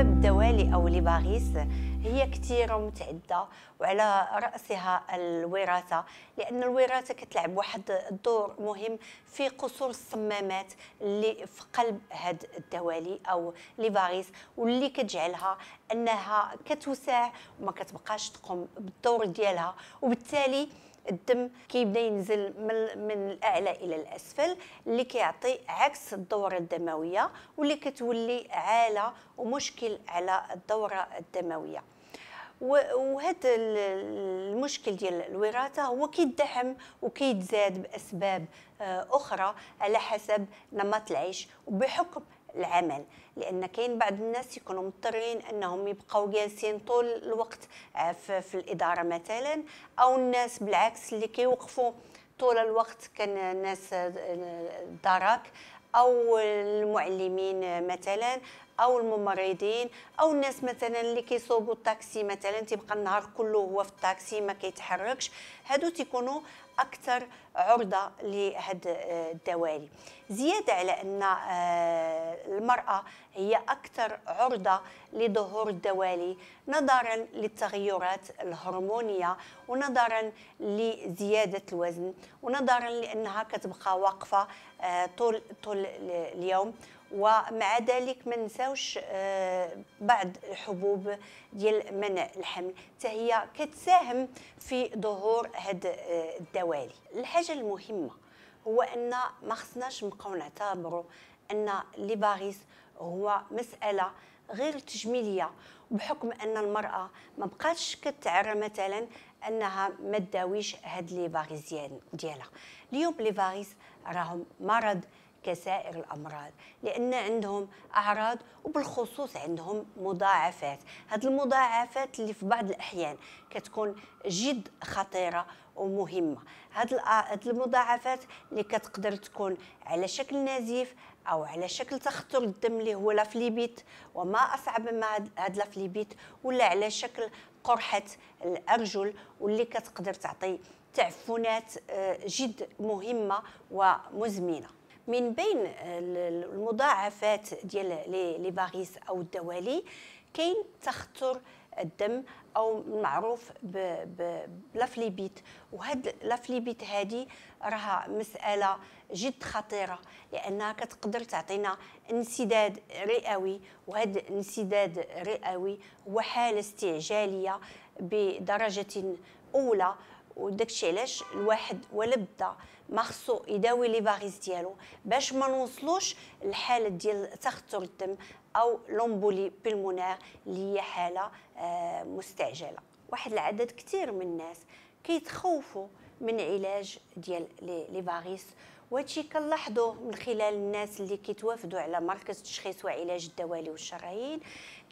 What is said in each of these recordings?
أسباب الدوالي أو الباغيس هي كثيرة ومتعدة وعلى رأسها الوراثة لأن الوراثة كتلعب واحد الدور مهم في قصور الصمامات اللي في قلب هاد الدوالي أو ليفاريس واللي كتجعلها أنها كتوسع وما كتبقاش تقوم بالدور ديالها وبالتالي الدم كيبدا ينزل من, من الاعلى الى الاسفل اللي كيعطي عكس الدوره الدمويه واللي كتولي عاله ومشكل على الدوره الدمويه وهذا المشكل ديال الوراثه هو كيدعم وكيتزاد باسباب آه، اخرى على حسب نمط العيش وبحكم العمل لان كاين بعض الناس يكونوا مضطرين انهم يبقاو جالسين طول الوقت آه، في, في الاداره مثلا او الناس بالعكس اللي كيوقفوا طول الوقت كان ناس آه، دراك او المعلمين مثلا او الممرضين او الناس مثلا اللي كيصوبوا الطاكسي مثلا تيبقى النهار كله هو في الطاكسي ما كيتحركش هادو تيكونوا اكثر عرضه لهاد آه، الدوالي زياده على ان آه، المراه هي اكثر عرضه لظهور الدوالي نظرا للتغيرات الهرمونيه ونظرا لزياده الوزن ونظرا لانها كتبقى واقفه آه، طول طول اليوم ومع ذلك ما ننساوش آه، بعض الحبوب ديال منع الحمل حتى هي كتساهم في ظهور هاد آه، الدوالي الحاجه المهمه هو ان ما خصناش نبقاو نعتبروا ان لي باريس هو مساله غير تجميليه بحكم ان المراه ما بقاتش كتعرى مثلا انها ما تداويش هاد لي باريس ديالها اليوم لي باريس راهم مرض كسائر الامراض لان عندهم اعراض وبالخصوص عندهم مضاعفات هذه المضاعفات اللي في بعض الاحيان كتكون جد خطيره ومهمه هذه المضاعفات اللي كتقدر تكون على شكل نزيف او على شكل تخثر الدم اللي هو لافليبيت وما اصعب ما هاد لافليبيت ولا على شكل قرحه الارجل واللي كتقدر تعطي تعفنات آه، جد مهمه ومزمنه من بين المضاعفات ديال لي فاريس او الدوالي كاين تخثر الدم او المعروف بلافليبيت وهاد لافليبيت هادي راها مساله جد خطيره لانها كتقدر تعطينا انسداد رئوي وهاد الانسداد الرئوي هو حاله استعجاليه بدرجه اولى وداكشي علاش الواحد ولا بدا ما خصو يداوي لي فاريز ديالو باش ما نوصلوش لحاله ديال تخثر الدم او لومبولي بلمونير اللي هي حاله آه، مستعجله واحد العدد كثير من الناس كيتخوفوا من علاج ديال لي فاريس وهادشي كنلاحظوه من خلال الناس اللي كيتوافدوا على مركز تشخيص وعلاج الدوالي والشرايين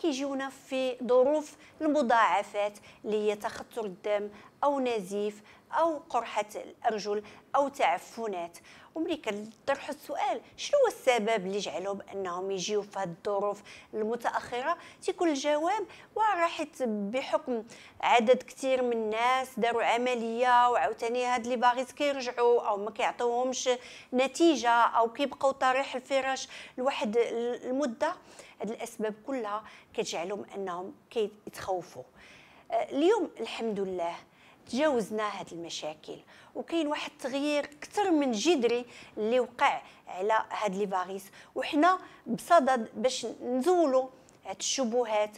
كيجيونا في ظروف المضاعفات اللي هي تخثر الدم او نزيف او قرحه الارجل او تعفنات وملي كنطرحوا السؤال شنو هو السبب اللي جعلهم انهم يجيو في هذه الظروف المتاخره تيكون الجواب وراحت بحكم عدد كثير من الناس داروا عمليه وعاوتاني هاد لي باغيز كير كيرجعوا او ما كيعطيوهمش نتيجه او كيبقاو طريح الفراش لواحد المده هاد الاسباب كلها كتجعلهم انهم كيتخوفوا آه، اليوم الحمد لله تجاوزنا هاد المشاكل وكاين واحد التغيير اكثر من جذري اللي وقع على هاد لي فاريس وحنا بصدد باش نزولوا هاد الشبهات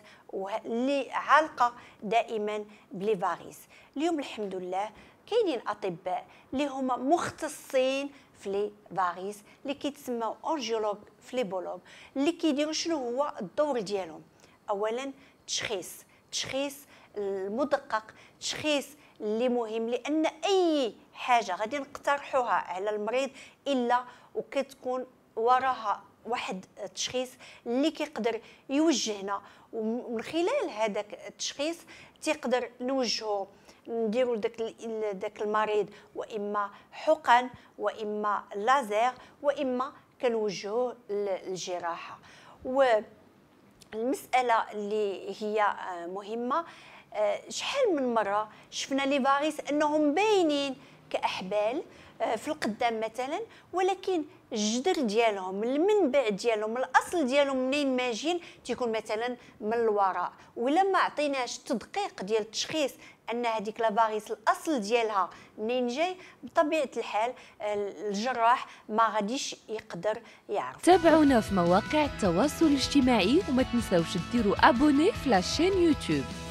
اللي عالقه دائما بلي فاريس اليوم الحمد لله كاينين اطباء اللي هما مختصين في لي فاريس اللي كيتسموا اورجيولوج فليبولوج اللي كيديروا شنو هو الدور ديالهم اولا تشخيص تشخيص المدقق تشخيص اللي مهم لان اي حاجه غادي نقترحوها على المريض الا وكتكون وراها واحد التشخيص اللي كيقدر يوجهنا ومن خلال هذاك التشخيص تيقدر نوجهه نديروا داك داك المريض واما حقن واما لازير واما كنوجهوه للجراحه والمساله اللي هي آه، مهمه آه، شحال من مره شفنا لي فاريس انهم باينين كاحبال آه، في القدام مثلا ولكن الجدر ديالهم المنبع ديالهم الاصل ديالهم منين ماجين تيكون مثلا من الوراء ولا ما عطيناش التدقيق ديال التشخيص ان هذيك لافاريس الاصل ديالها منين جاي بطبيعه الحال آه، الجراح ما غاديش يقدر يعرف تابعونا في مواقع التواصل الاجتماعي وما تنساوش ديروا ابوني في لاشين يوتيوب